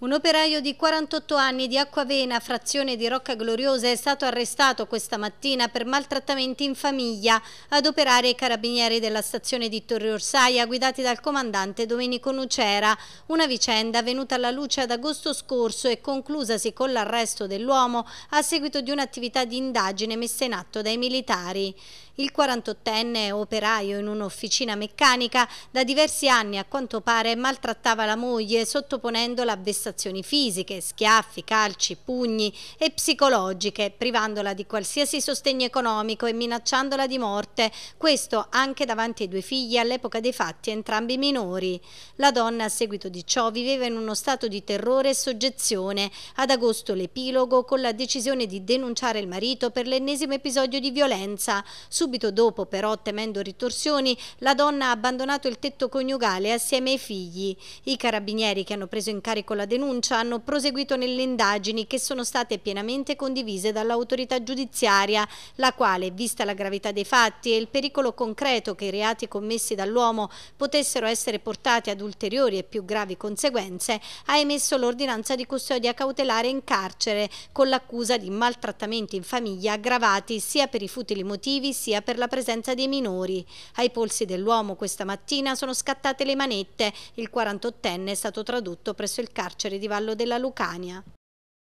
Un operaio di 48 anni di Acquavena, frazione di Rocca Gloriosa, è stato arrestato questa mattina per maltrattamenti in famiglia ad operare i carabinieri della stazione di Torre Orsaia guidati dal comandante Domenico Nucera. Una vicenda venuta alla luce ad agosto scorso e conclusasi con l'arresto dell'uomo a seguito di un'attività di indagine messa in atto dai militari. Il 48enne operaio in un'officina meccanica da diversi anni a quanto pare maltrattava la moglie sottoponendola a vessazione vessazioni fisiche, schiaffi, calci, pugni e psicologiche, privandola di qualsiasi sostegno economico e minacciandola di morte, questo anche davanti ai due figli all'epoca dei fatti entrambi minori. La donna a seguito di ciò viveva in uno stato di terrore e soggezione. Ad agosto l'epilogo con la decisione di denunciare il marito per l'ennesimo episodio di violenza. Subito dopo però, temendo ritorsioni, la donna ha abbandonato il tetto coniugale assieme ai figli. I carabinieri che hanno preso in carico la denuncia denuncia hanno proseguito nelle indagini che sono state pienamente condivise dall'autorità giudiziaria, la quale, vista la gravità dei fatti e il pericolo concreto che i reati commessi dall'uomo potessero essere portati ad ulteriori e più gravi conseguenze, ha emesso l'ordinanza di custodia cautelare in carcere con l'accusa di maltrattamenti in famiglia aggravati sia per i futili motivi sia per la presenza dei minori. Ai polsi dell'uomo questa mattina sono scattate le manette, il 48enne è stato tradotto presso il carcere carcere di Vallo della Lucania.